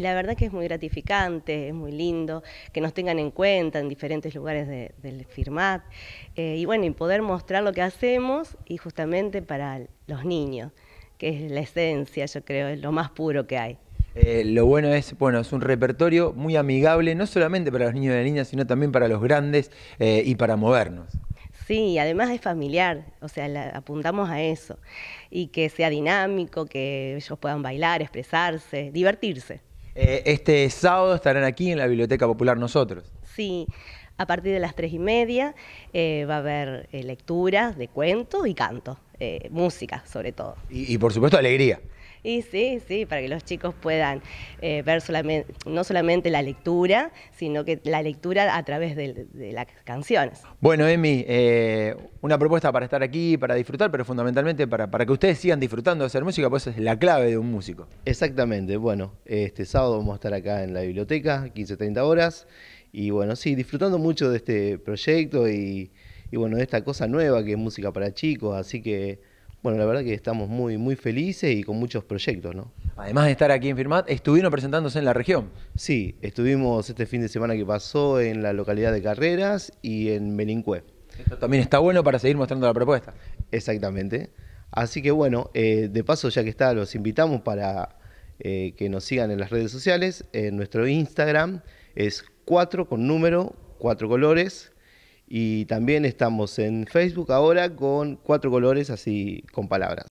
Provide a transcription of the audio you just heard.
Y la verdad que es muy gratificante, es muy lindo que nos tengan en cuenta en diferentes lugares del FIRMAT. Eh, y bueno, y poder mostrar lo que hacemos y justamente para los niños, que es la esencia, yo creo, es lo más puro que hay. Eh, lo bueno es, bueno, es un repertorio muy amigable, no solamente para los niños y las niñas, sino también para los grandes eh, y para movernos. Sí, además es familiar, o sea, apuntamos a eso. Y que sea dinámico, que ellos puedan bailar, expresarse, divertirse. Eh, este sábado estarán aquí en la Biblioteca Popular nosotros. Sí, a partir de las tres y media eh, va a haber eh, lecturas de cuentos y canto, música sobre todo. y por supuesto alegría. Y sí, sí, para que los chicos puedan eh, ver solamente, no solamente la lectura, sino que la lectura a través de, las canciones. Bueno, Emi, eh, una propuesta para estar aquí, para disfrutar, pero fundamentalmente para, para que ustedes sigan disfrutando de hacer música, pues es la clave de un músico. Exactamente, bueno, este sábado vamos a estar acá en la biblioteca, 15-30 horas, y bueno, sí, disfrutando mucho de este proyecto y, y bueno, de esta cosa nueva que es música para chicos, así que bueno, la verdad que estamos muy, muy felices y con muchos proyectos, ¿no? Además de estar aquí en Firmat, estuvieron presentándose en la región. Sí, estuvimos este fin de semana que pasó en la localidad de Carreras y en Melincué. Esto también está bueno para seguir mostrando la propuesta. Exactamente. Así que bueno, eh, de paso ya que está, los invitamos para eh, que nos sigan en las redes sociales. nuestro Instagram es 4 con número, 4 colores, y también estamos en Facebook ahora con cuatro colores así con palabras.